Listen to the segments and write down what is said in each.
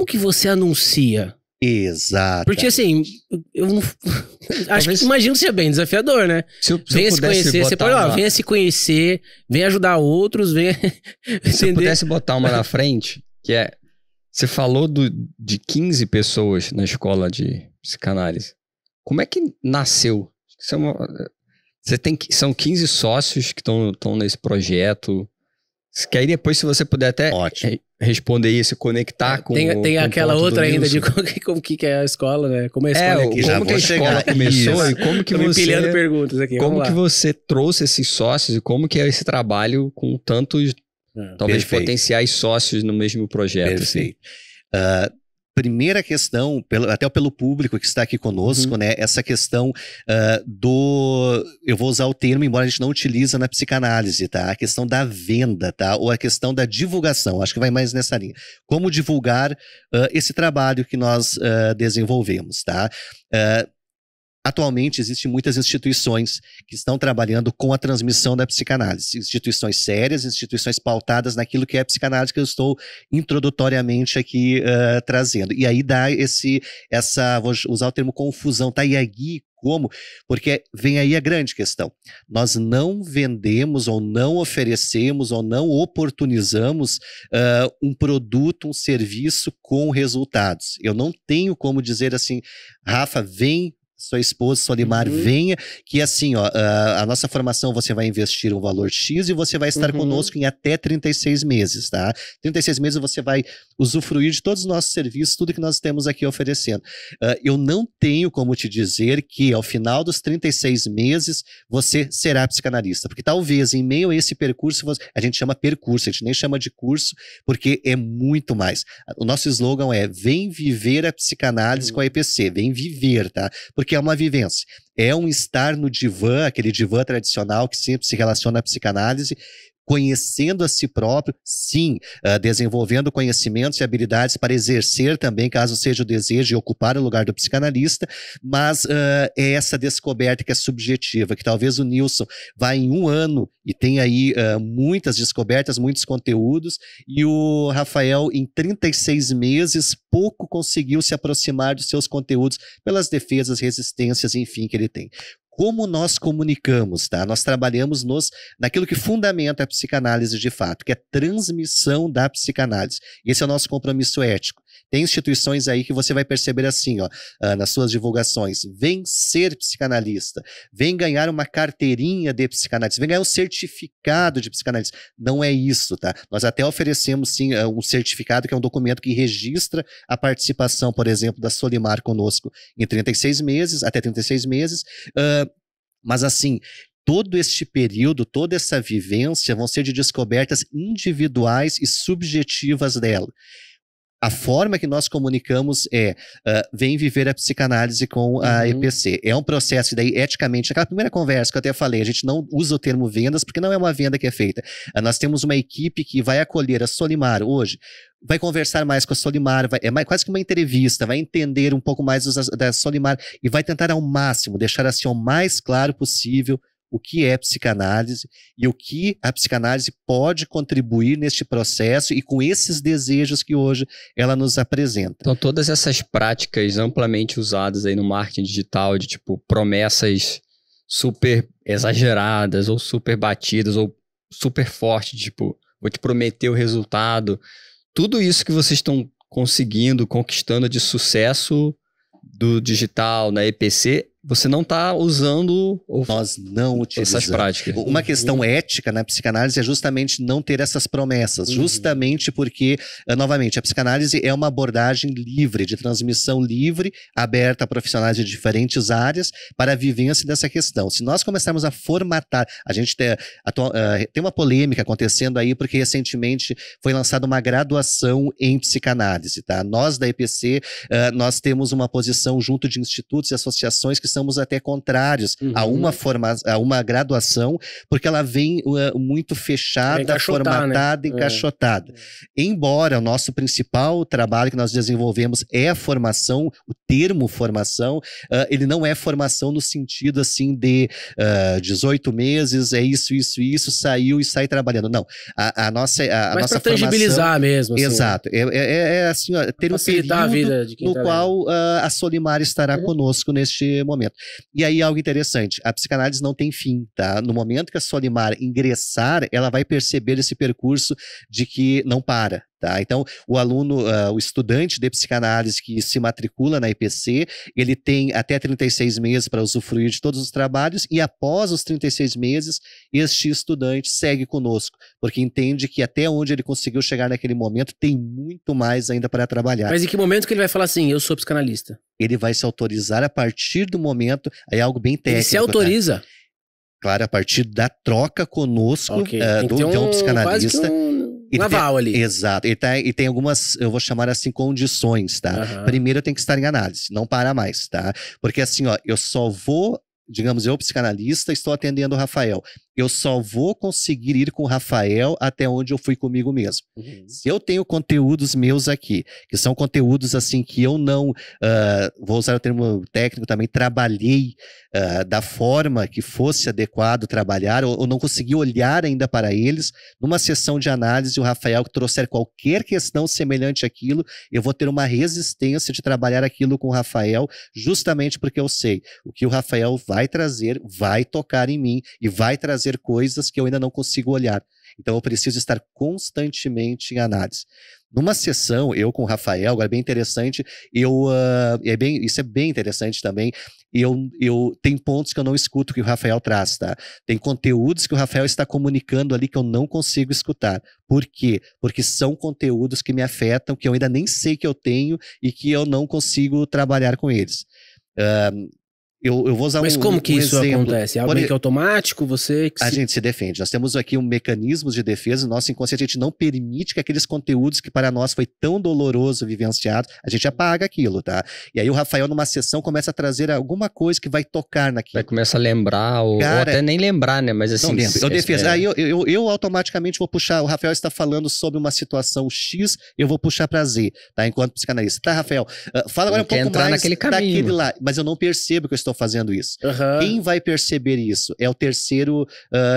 como que você anuncia? Exato. Porque assim, eu não. Acho que imagino que seja bem desafiador, né? Se eu, se venha se conhecer, você pode, uma... ó, venha se conhecer, venha ajudar outros, venha. se eu pudesse botar uma na frente, que é. Você falou do, de 15 pessoas na escola de psicanálise. Como é que nasceu? Você, é uma, você tem, são 15 sócios que estão nesse projeto. Que aí depois, se você puder até Ótimo. É, responder isso, conectar é, com. Tem, tem com aquela outra ainda de como, como, que é a escola, né? Como é a é, escola é, aqui. Como que a escola começou e como que Tô você. empilhando perguntas aqui. Como que você trouxe esses sócios e como que é esse trabalho com tantos, ah, talvez, perfeito. potenciais sócios no mesmo projeto. Assim? Perfeito. Assim. Uh, primeira questão, pelo, até pelo público que está aqui conosco, uhum. né? Essa questão uh, do. Eu vou usar o termo, embora a gente não utiliza na psicanálise, tá? A questão da venda, tá? Ou a questão da divulgação. Acho que vai mais nessa linha. Como divulgar uh, esse trabalho que nós uh, desenvolvemos, tá? Uh, Atualmente, existem muitas instituições que estão trabalhando com a transmissão da psicanálise. Instituições sérias, instituições pautadas naquilo que é a psicanálise que eu estou introdutoriamente aqui uh, trazendo. E aí dá esse, essa, vou usar o termo confusão, tá? E aí como? Porque vem aí a grande questão. Nós não vendemos ou não oferecemos ou não oportunizamos uh, um produto, um serviço com resultados. Eu não tenho como dizer assim, Rafa, vem sua esposa, Solimar, uhum. venha, que assim, ó, ah, a, nossa formação você vai investir um valor X e você vai estar uhum. conosco em até 36 meses, tá? 36 meses você vai usufruir de todos os nossos serviços, tudo que nós temos aqui oferecendo. Uh, eu não tenho como te dizer que ao final dos 36 meses você será psicanalista, porque talvez em meio a esse percurso, a gente chama percurso, a gente nem chama de curso, porque é muito mais. O nosso slogan é: vem viver a psicanálise uhum. com a EPC, vem viver, tá? Porque porque é uma vivência. É um estar no divã, aquele divã tradicional que sempre se relaciona à psicanálise, conhecendo a si próprio, sim, eh, desenvolvendo conhecimentos e habilidades para exercer também, caso seja o desejo, e ocupar o lugar do psicanalista, mas uh, é essa descoberta que é subjetiva, que talvez o Nilson vá em um ano e tenha aí uh, muitas descobertas, muitos conteúdos, e o Rafael, em 36 meses, pouco conseguiu se aproximar dos seus conteúdos pelas defesas, resistências, enfim, que ele tem como nós comunicamos, tá? Nós trabalhamos nos, naquilo que fundamenta a psicanálise de fato, que é transmissão da psicanálise. Esse é o nosso compromisso ético. Tem instituições aí que você vai perceber assim, ó, ah, nas suas divulgações, vem ser psicanalista, vem ganhar uma carteirinha de psicanalista, vem ganhar um certificado de psicanalista. Não é isso, tá? Nós até oferecemos sim ah, um certificado que é um documento que registra a participação, por exemplo, da Solimar conosco em 36 meses, até 36 meses. Uh, mas assim, todo este período, toda essa vivência vão ser de descobertas individuais e subjetivas dela a forma que nós comunicamos é uh, vem viver a psicanálise com a uhum. EPC. É um processo, daí, eticamente, aquela primeira conversa que eu até falei, a gente não usa o termo vendas, porque não é uma venda que é feita. Uh, nós temos uma equipe que vai acolher a Solimar hoje, vai conversar mais com a Solimar, vai, é mais, quase que uma entrevista, vai entender um pouco mais os, da Solimar e vai tentar ao máximo deixar assim o mais claro possível o que é psicanálise e o que a psicanálise pode contribuir neste processo e com esses desejos que hoje ela nos apresenta. Então, todas essas práticas amplamente usadas aí no marketing digital, de tipo promessas super exageradas ou super batidas ou super fortes, tipo, vou te prometer o resultado. Tudo isso que vocês estão conseguindo, conquistando de sucesso do digital na EPC você não está usando nós não utilizamos essas práticas. Uma questão uhum. ética na psicanálise é justamente não ter essas promessas, uhum. justamente porque, eh, novamente, a psicanálise é uma abordagem livre, de transmissão livre, aberta a profissionais de diferentes áreas para a vivência dessa questão. Se nós começarmos a formatar, a gente tem, eh, tem uma polêmica acontecendo aí porque recentemente foi lançada uma graduação em psicanálise, tá? Nós da EPC, eh, nós temos uma posição junto de institutos e associações que somos até contrários uhum. a, uma forma, a uma graduação, porque ela vem uh, muito fechada, né? formatada, né? encaixotada. É. Embora o nosso principal trabalho que nós desenvolvemos é a formação, o termo formação, uh, ele não é formação no sentido assim de uh, ah, 18 meses, é isso, isso, isso, saiu e sai trabalhando. Não. A, a nossa, a, a Mas nossa tangibilizar mesmo. Assim, exato. É, é, é, é assim, ó, ter um período no tá qual uh, a Solimar estará uhum. conosco neste momento. E aí algo interessante, a psicanálise não tem fim, tá? No momento que a Solimar ingressar, ela vai perceber esse percurso de que não para, Tá? Então, o aluno, uh, o estudante de psicanálise que se matricula na IPC, ele tem até 36 meses para usufruir de todos os trabalhos e após os 36 meses, este estudante segue conosco, porque entende que até onde ele conseguiu chegar naquele momento tem muito mais ainda para trabalhar. Mas em que momento que ele vai falar assim, eu sou psicanalista? Ele vai se autorizar a partir do momento, é algo bem técnico. Ele se tá? autoriza? Tá? Claro, a partir da troca conosco okay. uh, do, então, de um psicanalista um aval ali. Exato. E tem, e tem algumas, eu vou chamar assim, condições, tá? Uhum. Primeiro tenho que estar em análise, não para mais, tá? Porque assim, ó, eu só vou digamos, eu, psicanalista, estou atendendo o Rafael eu só vou conseguir ir com o Rafael até onde eu fui comigo mesmo. Uhum. Se eu tenho conteúdos meus aqui, que são conteúdos assim que eu não, uh, vou usar o termo técnico também, trabalhei uh, da forma que fosse adequado trabalhar, ou, ou, não consegui olhar ainda para eles, numa sessão de análise, o Rafael que trouxer qualquer questão semelhante àquilo, eu vou ter uma resistência de trabalhar aquilo com o Rafael, justamente porque eu sei o que o Rafael vai trazer, vai tocar em mim e vai trazer fazer coisas que eu ainda não consigo olhar. Então eu preciso estar constantemente em análise. Numa sessão, eu com o Rafael, agora é bem interessante, eu uh, é bem, isso é bem interessante também. Eu, eu tem pontos que eu não escuto que o Rafael traz, tá? Tem conteúdos que o Rafael está comunicando ali que eu não consigo escutar. Por quê? Porque são conteúdos que me afetam, que eu ainda nem sei que eu tenho e que eu não consigo trabalhar com eles. Uh, eu, eu vou usar Mas um, como que um isso exemplo. acontece? É que é automático? Você que A se... gente se defende. Nós temos aqui um mecanismo de defesa. nosso inconsciente, a gente não permite que aqueles conteúdos que para nós foi tão doloroso vivenciado, a gente apaga aquilo, tá? E aí o Rafael, numa sessão, começa a trazer alguma coisa que vai tocar naquilo. Vai começar a lembrar, ou, Cara, ou até nem lembrar, né? Mas assim... Não lembro. Eu defesa. É aí eu, eu, eu automaticamente vou puxar... O Rafael está falando sobre uma situação X, eu vou puxar pra Z, tá? Enquanto psicanalista. Tá, Rafael? Ah, fala agora um pouco mais naquele caminho. daquele lá. Mas eu não percebo que eu estou fazendo isso. Uhum. Quem vai perceber isso? É o terceiro uh,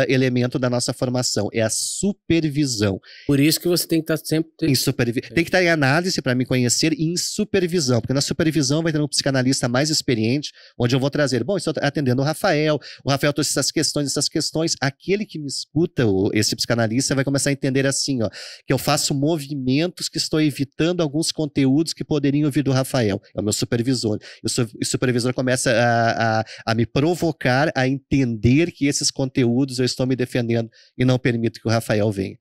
elemento da nossa formação, é a supervisão. Por isso que você tem que estar tá sempre... Em supervi... É. Tem que estar em análise para me conhecer e em supervisão, porque na supervisão vai ter um psicanalista mais experiente, onde eu vou trazer, bom, estou atendendo o Rafael, o Rafael trouxe essas questões, essas questões, aquele que me escuta, esse psicanalista, vai começar a entender assim, ó, que eu faço movimentos que estou evitando alguns conteúdos que poderiam vir do Rafael, é o meu supervisor. E o supervisor começa a a, a, me provocar a entender que esses conteúdos eu estou me defendendo e não permito que o Rafael venha.